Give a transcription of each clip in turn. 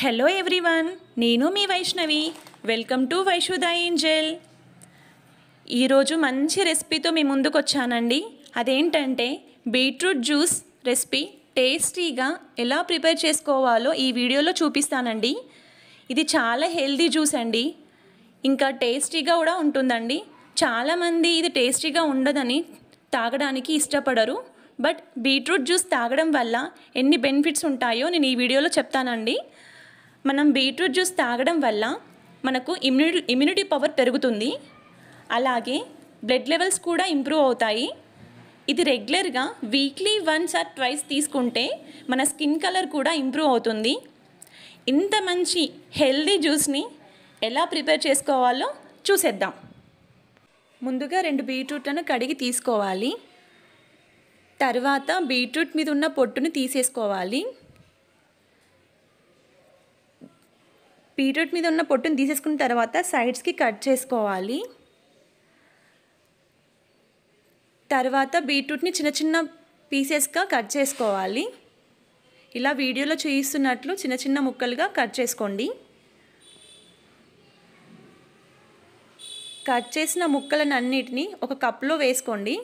hello everyone నేను మీ Vaishnavi welcome to వైషుద ఏంజెల్ ఈరోజు మంచి రెసిపీతో మీ ముందుకు వచ్చానండి అదేంటంటే బీట్రూట్ జ్యూస్ రెసిపీ టేస్టీగా ఎలా ప్రిపేర్ చేసుకోవాలో ఈ వీడియోలో చూపిస్తానండి ఇది చాలా హెల్దీ జ్యూస్ అండి ఇంకా టేస్టీగా కూడా ఉంటుందండి చాలామంది ఇది టేస్టీగా ఉండదని తాగడానికి ఇష్టపడరు బట్ బీట్రూట్ జ్యూస్ తాగడం వల్ల ఎన్ని బెనిఫిట్స్ ఉంటాయో నేను ఈ వీడియోలో చెప్తానండి మనం బీట్రూట్ జ్యూస్ తాగడం వల్ల మనకు ఇమ్యూనిటీ ఇమ్యూనిటీ పవర్ పెరుగుతుంది అలాగే బ్లడ్ లెవెల్స్ కూడా ఇంప్రూవ్ అవుతాయి ఇది రెగ్యులర్గా వీక్లీ వన్స్ ఆర్ ట్వైస్ తీసుకుంటే మన స్కిన్ కలర్ కూడా ఇంప్రూవ్ అవుతుంది ఇంత మంచి హెల్దీ జ్యూస్ని ఎలా ప్రిపేర్ చేసుకోవాలో చూసేద్దాం ముందుగా రెండు బీట్రూట్లను కడిగి తీసుకోవాలి తర్వాత బీట్రూట్ మీద ఉన్న పొట్టును తీసేసుకోవాలి బీట్రూట్ మీద ఉన్న పొట్టును తీసేసుకున్న తర్వాత సైడ్స్కి కట్ చేసుకోవాలి తర్వాత బీట్రూట్ని చిన్న చిన్న పీసెస్గా కట్ చేసుకోవాలి ఇలా వీడియోలో చూపిస్తున్నట్లు చిన్న చిన్న ముక్కలుగా కట్ చేసుకోండి కట్ చేసిన ముక్కలను అన్నిటినీ ఒక కప్లో వేసుకోండి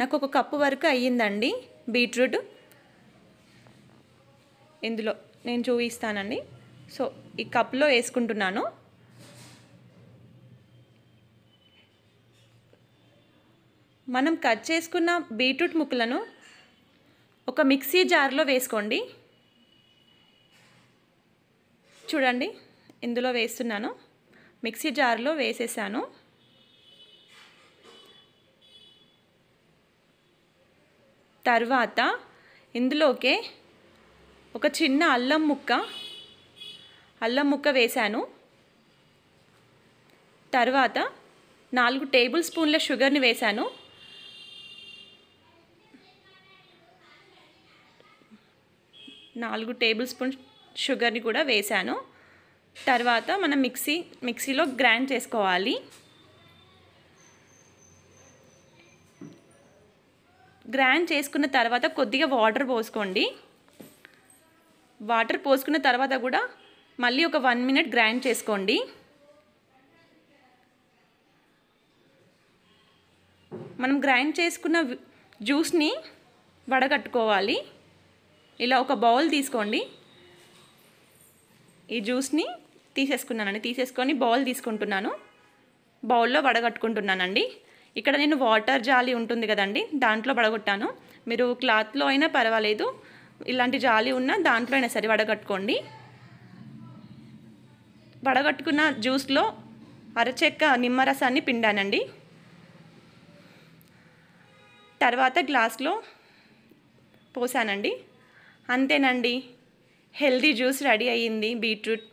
నాకు ఒక కప్పు వరకు అయ్యిందండి బీట్రూట్ ఇందులో నేను చూపిస్తానండి సో ఈ కప్లో వేసుకుంటున్నాను మనం కట్ చేసుకున్న బీట్రూట్ ముక్కలను ఒక మిక్సీ జార్లో వేసుకోండి చూడండి ఇందులో వేస్తున్నాను మిక్సీ జార్లో వేసేసాను తర్వాత ఇందులోకే ఒక చిన్న అల్లం ముక్క అల్లం ముక్క వేశాను తర్వాత నాలుగు టేబుల్ స్పూన్ల షుగర్ని వేశాను నాలుగు టేబుల్ స్పూన్ షుగర్ని కూడా వేశాను తర్వాత మనం మిక్సీ మిక్సీలో గ్రైండ్ చేసుకోవాలి గ్రైండ్ చేసుకున్న తర్వాత కొద్దిగా వాటర్ పోసుకోండి వాటర్ పోసుకున్న తర్వాత కూడా మళ్ళీ ఒక వన్ మినిట్ గ్రైండ్ చేసుకోండి మనం గ్రైండ్ చేసుకున్న జ్యూస్ని వడగట్టుకోవాలి ఇలా ఒక బౌల్ తీసుకోండి ఈ జ్యూస్ని తీసేసుకున్నానండి తీసేసుకొని బౌల్ తీసుకుంటున్నాను బౌల్లో వడగట్టుకుంటున్నానండి ఇక్కడ నేను వాటర్ జాలి ఉంటుంది కదండి దాంట్లో వడగొట్టాను మీరు క్లాత్లో అయినా పర్వాలేదు ఇలాంటి జాలి ఉన్నా దాంట్లో అయినా సరే వడగట్టుకోండి వడగట్టుకున్న జ్యూస్లో అరచెక్క నిమ్మరసాన్ని పిండానండి తర్వాత గ్లాస్లో పోసానండి అంతేనండి హెల్దీ జ్యూస్ రెడీ అయ్యింది బీట్రూట్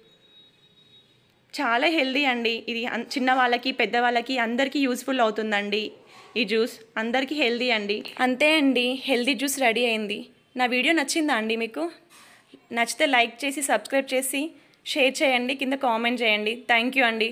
చాలా హెల్దీ అండి ఇది చిన్నవాళ్ళకి పెద్దవాళ్ళకి అందరికీ యూస్ఫుల్ అవుతుందండి ఈ జ్యూస్ అందరికీ హెల్దీ అండి అంతే అండి హెల్దీ జ్యూస్ రెడీ అయింది నా వీడియో నచ్చిందా అండి మీకు నచ్చితే లైక్ చేసి సబ్స్క్రైబ్ చేసి షేర్ చేయండి కింద కామెంట్ చేయండి థ్యాంక్ యూ అండి